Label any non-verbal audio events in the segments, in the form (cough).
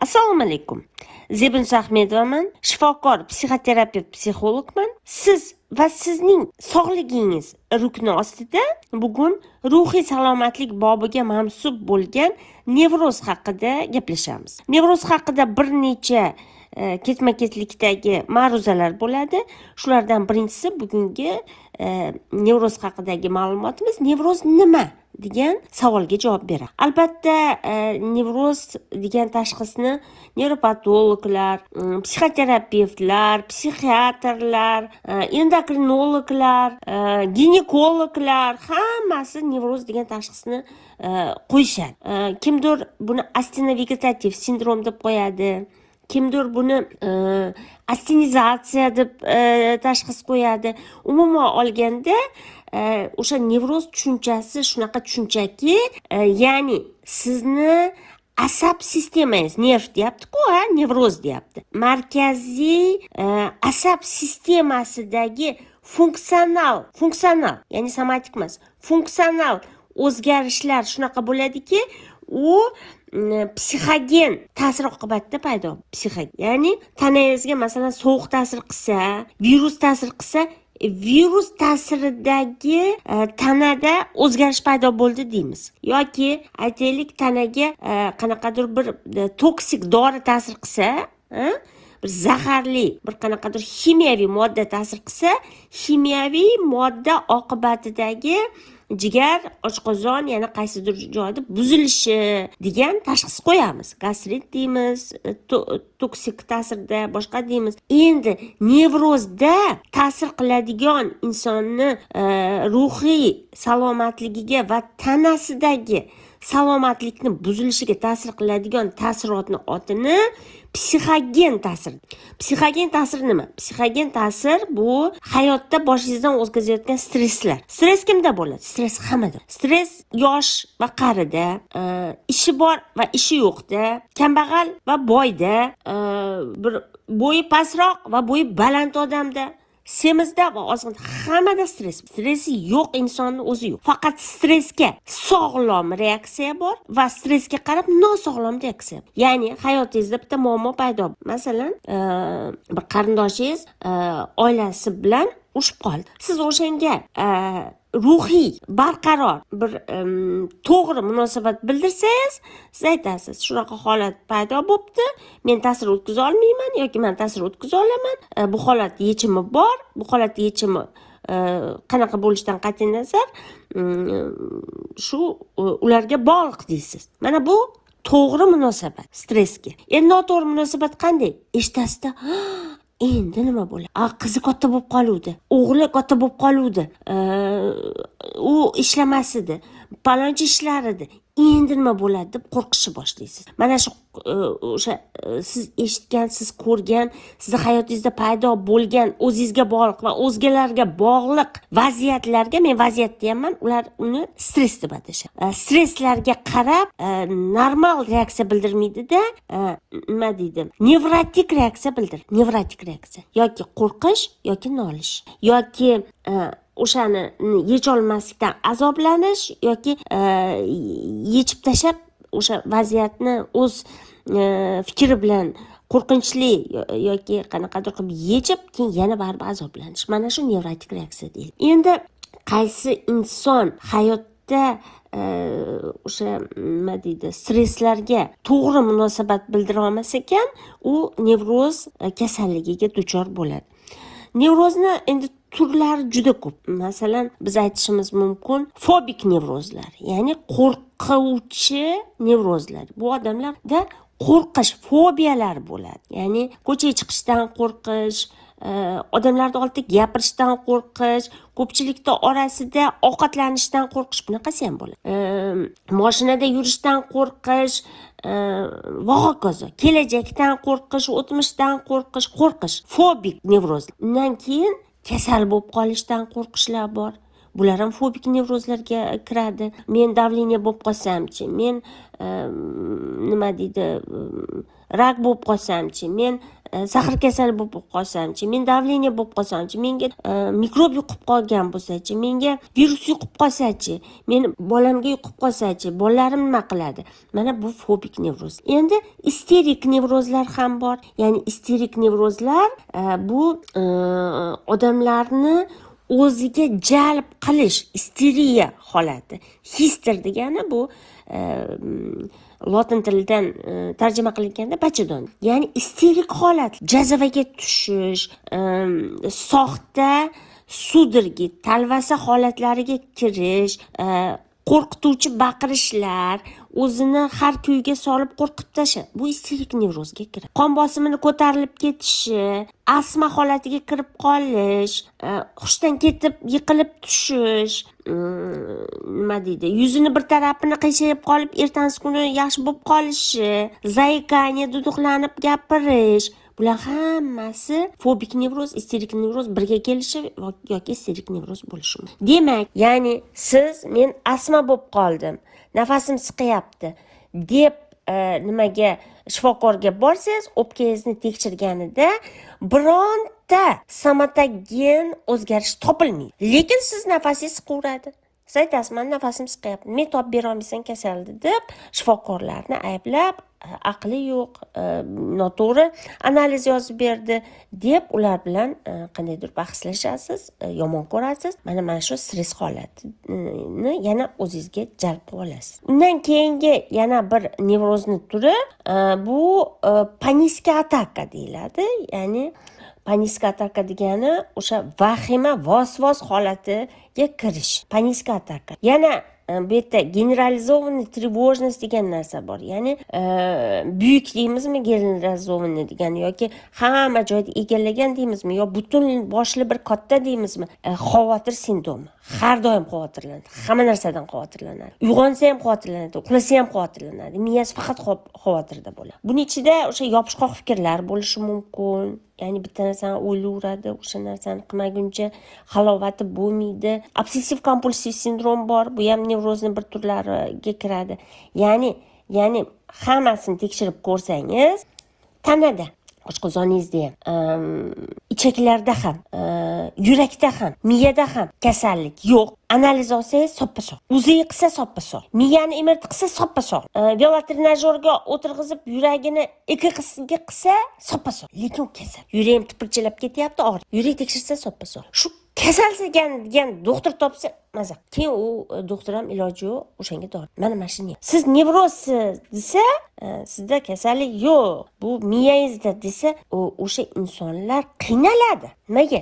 assalomu alaykum zebin shahmedovaman shifokor psixoterapevt psixologman siz va sizning sog'ligingiz rukni ostida bugun ruhiy salomatlik bobiga mansub bo'lgan nevroz haqida gaplashamiz nevroz haqida bir necha e, ketma ketlikdagi ma'ruzalar bo'ladi shulardan birinchisi bugungi e, nevroz haqidagi ma'lumotimiz nevroz nima degan savolga javob beradi albatta e, nevroz degan tashxisni nevropatologlar e, psixoterapevtlar psixiatrlar e, endokrinologlar e, ginekologlar hammasi nevroz degan tashxisni e, qo'yishadi e, kimdir buni astenovegetativ sindrom deb qo'yadi kimdir buni e, astenizatsiya deb e, tashxis qo'yadi umuman olganda e, o'sha nevroz tushunchasi shunaqa tushunchaki ya'ni sizni asab sistemangiz nerv deyaptiku a nevroz deyapti markaziy asab sistemasidagi funksional funksional ya'ni somatik emas funksional o'zgarishlar shunaqa bo'ladiki u psixogen ta'sir oqibatida paydo psixogen ya'ni tanangizga masalan sovuq ta'sir qilsa virus ta'sir qilsa virus ta'siridagi tanada o'zgarish paydo bo'ldi deymiz yoki aytaylik tanaga qanaqadir bir toksik dori ta'sir qilsa bir zaharli bir qanaqadir ximiyaviy modda ta'sir qilsa ximiyaviy modda oqibatidagi jigar oshqozon yana qaysidir joyda buzilishi degan tashxis qo'yamiz gastrit deymiz e, toksik ta'sirda boshqa deymiz endi nevrozda ta'sir qiladigan insonni e, ruhiy salomatligiga va tanasidagi salomatlikni buzilishiga ta'sir qiladigan ta'sirotni otini psixogen ta'sir psixogen ta'sir nima psixogen ta'sir bu hayotda boshingizdan o'tkazayotgan stresslar stress kimda bo'ladi stress hammada stress yosh va qarida e, ishi bor va ishi yo'qda kambag'al va boyda e, bir bo'yi pastroq va bo'yi baland odamda semizda va ozg'in hammada stress stressi yo'q insonni o'zi yo'q faqat stressga sog'lom reaksiya bor va stressga qarab nosog'lom reaksiya ya'ni hayotingizda bitta muammo paydo masalan bir qarindoshingiz oilasi bilan urishib qoldi siz o'shanga e, ruhiy barqaror bir to'g'ri munosabat bildirsangiz siz aytasiz shunaqa holat paydo bo'libdi men ta'sir o'tkaza olmayman yoki man ta'sir o'tkaza olaman e, bu holat yechimi bor bu holat yechimi e, qanaqa bo'lishidan qat'iy nazar mm, shu ularga bog'liq deysiz mana bu to'g'ri munosabat stressga endi noto'g'ri munosabat qanday eshitasizda (gasps) endi nima bo'ladi a qizi katta bo'lib qoluvdi o'g'li katta bo'lib qoluvdi u ishlamas edi palonchi ishlar edi endi nima bo'ladi deb qo'rqishni boshlaysiz mana shu e, o'sha e, siz eshitgan siz ko'rgan sizni hayotingizda paydo bo'lgan o'zingizga bog'liq va o'zgalarga bog'liq vaziyatlarga men vaziyat deyapman ular uni stress deb atashadi e, stresslarga qarab normal reaksiya bildirmaydida nima deydi nevrotik reaksiya bildiradi nevrotik reaksiya yoki qo'rqish yoki nolish yoki o'shani yecholmaslikdan azoblanish yoki e, yechib tashlab o'sha vaziyatni o'z e, fikri bilan qo'rqinchli yoki qanaqadir qilib yechib keyin yana baribir azoblanish mana shu nevrotik reaksiya deyiladi endi qaysi inson hayotda e, o'sha nima deydi stresslarga to'g'ri munosabat bildira olmas ekan u nevroz kasalligiga duchor bo'ladi nevrozni endi turlari juda ko'p masalan biz aytishimiz mumkin fobik nevrozlar ya'ni qo'rquvchi nevrozlar bu odamlarda qo'rqish fobiyalar bo'ladi ya'ni ko'chaga chiqishdan qo'rqish e, odamlarni oldida gapirishdan qo'rqish ko'pchilikni orasida ovqatlanishdan qo'rqish bunaqasi ham bo'ladi e, moshinada yurishdan qo'rqish e, va hokazo kelajakdan qo'rqish o'tmishdan qo'rqish qo'rqish fobik nevroz undan keyin kasal bo'lib qolishdan qo'rqishlar bor bular ham fobik nevrozlarga kiradi men давление bo'lib qolsamchi men ehm, nima deydi ehm, rak bo'lib qolsamchi men zahar э, kasal bo'lib qolsamchi men davleniya bo'lib qolsamchi menga э, mikrob yuqib qolgan bo'lsachi menga virus yuqib qolsachi meni bolamga yuqib qolsachi bolalarim nima qiladi mana bu fobik nevroz endi isterik nevrozlar ham bor ya'ni isterik nevrozlar e, bu e, odamlarni o'ziga jalb qilish isteriya holati hister degani bu lotin tilidan e, tarjima qilinganda bachadon ya'ni isterik holat jazavaga tushish soxta sudirgi talvasa holatlariga kirish e, qo'rqituvchi baqirishlar o'zini har kuyga solib qo'rqib tashlaydi bu isterik nevrozga kiradi qon bosimini ko'tarilib ketishi astma holatiga kirib qolish e, hushdan ketib yiqilib tushish mm, nima deydi yuzini bir tarafini qiyshayib qolib ertasi kuni yaxshi bo'lib qolishi zaykaniya duduqlanib gapirish bular hammasi fobik nevroz isterik nevroz birga kelishi yoki isterik nevroz bo'lishi mumkin demak ya'ni siz men astma bo'lib qoldim nafasim siqyapti deb e, nimaga shifokorga borsangiz o'pkangizni tekshirganida bironta somatogen o'zgarish topilmaydi lekin siz nafasingiz siqaveradi siz aytasiz nafasim siqyapti men topib berolmaysan kasalni deb shifokorlarni ayblab e, aqli yo'q e, noto'g'ri analiz yozib berdi deb ular bilan e, qandaydir bahslashasiz yomon ko'rasiz mana mana shu stress holatini yana o'zingizga jalb qilib olasiz undan keyingi yana bir nevrozni turi bu panik ataka deyiladi ya'ni paniska ataka degani o'sha vahima vosvos holatiga kirish paniska ataka yana e, bu yerda generalizованный тревожность degan narsa bor ya'ni e, buyuk deymizmi generalizованный degani yoki hamma joyni egallagan deymizmi yo butun boshli bir katta deymizmi e, xavotir sindromi har doim xavotirlanadi hamma narsadan xavotirlanadi uyg'onsa ham xavotirlanadi uxlasa ham xavotirlanadi miyasi faqat xavotirda bo'ladi buni ichida o'sha yopishqoq fikrlar bo'lishi mumkin ya'ni bitta narsani o'ylayveradi o'sha narsani qilmaguncha halovati bo'lmaydi obsessiv kompulsiv sindrom bor bu ham nevrozni bir turlariga kiradi ya'ni ya'ni hammasini tekshirib ko'rsangiz tanada oshqozoningizda ham ichaklarda ham yurakda ham miyada ham kasallik yo'q analiz olsangiz soppa sog' uzi qilsa soppa sog' miyani mrt qilsa soppa sog' velotrenajyorga o'tirg'izib yuragini ikki qismga qilsa soppa sog' lekin kasal yuragim tipirchilab ketyapti og'riq yurak tekshirsa soppa sog' shu kasalsiz ekan degan doktor topsa maza keyin u e, doktor ham iloji yo'q o'shanga dori mana mana shuni siz nevrozsiz desa e, sizda kasallik yo'q bu miyangizda desa o'sha insonlar qiynaladi nimaga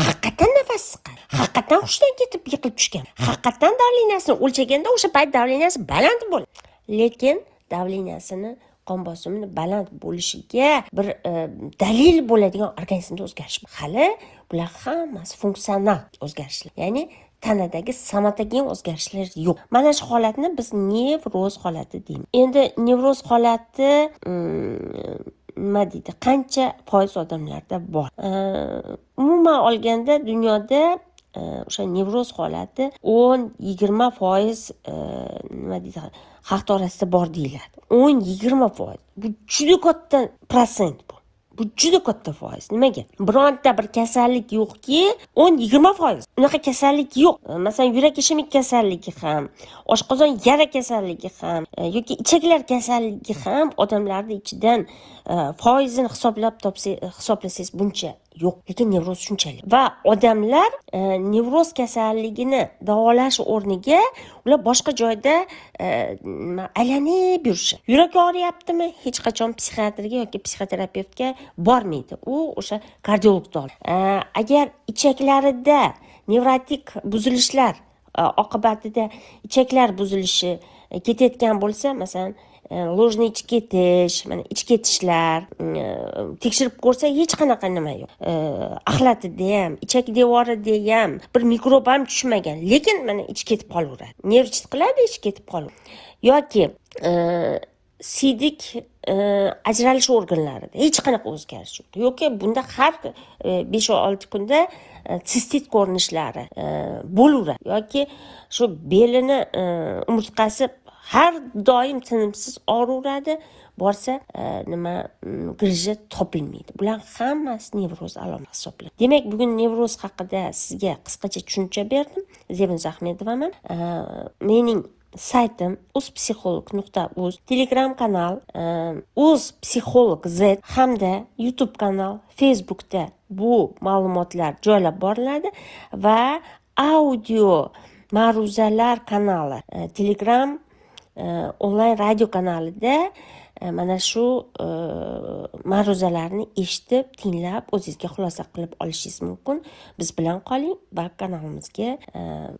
haqiqatdan nafas siqadi haqiqatdan hushdan ketib yiqilib tushgan haqiqatdan davleniyasini o'lchaganda o'sha payt davleniyasi baland bo'ladi lekin davleniyasini qon bosimini baland bo'lishiga bir e, dalil bo'ladigan organizmda o'zgarish hali bular hammasi funksional o'zgarishlar ya'ni tanadagi somatogen o'zgarishlar yo'q mana shu holatni biz nevroz holati deymiz endi nevroz holati mm, nima deydi qancha foiz odamlarda bor e, umuman olganda dunyoda e, o'sha nevroz holati o'n yigirma foiz e, nima deydi xalqni orasida bor deyiladi o'n yigirma foiz bu juda katta protsent bu bu juda katta foiz nimaga bironta bir kasallik yo'qki o'n yigirma foiz unaqa kasallik yo'q e, masalan yurak ishemik kasalligi ham oshqozon yara kasalligi ham e, yoki ichaklar kasalligi ham odamlarni ichidan e, foizini hisoblab topsa hisoblasangiz buncha yo'q lekin nevroz shunchalik va odamlar e, nevroz kasalligini davolash o'rniga ular boshqa joyda e, aylanib yurishi yurak og'riyaptimi hech qachon psixiatrga yoki psixoterapevtga bormaydi u o'sha kardiologni e, agar ichaklarida nevrotik buzilishlar e, oqibatida ichaklar buzilishi ketayotgan bo'lsa masalan Э, ложный ichib ketish mana ichib ketishlar tekshirib ko'rsa hech qanaqa nima yo'q axlatida ham ichak devorida ham bir mikrob ham tushmagan lekin mana ichib ketib qolaveradi nervchit qiladi ichib ketib qolaveradi yoki siydik ajralish organlarida hech qanaqa o'zgarish yo'q yoki bunda har besh olti kunda sistit ko'rinishlari bo'laveradi yoki shu belini umurtqasi har doim tinimsiz og'riveradi borsa e, nima mm, grija topilmaydi bular hammasi nevroz alomati hisoblanadi demak bugun nevroz haqida sizga qisqacha tushuncha berdim zebin ahmedovaman e, mening saytim uz psixolog nuqta uz telegram kanal e, uz psixolog z hamda youtube kanal facebookda bu ma'lumotlar joylab boriladi va audio ma'ruzalar kanali telegram onlayn radio kanalida e, mana shu e, ma'ruzalarni eshitib tinglab o'zingizga xulosa qilib olishingiz mumkin biz bilan qoling va kanalimizga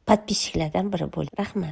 подписчиklardan e, biri bo'ling rahmat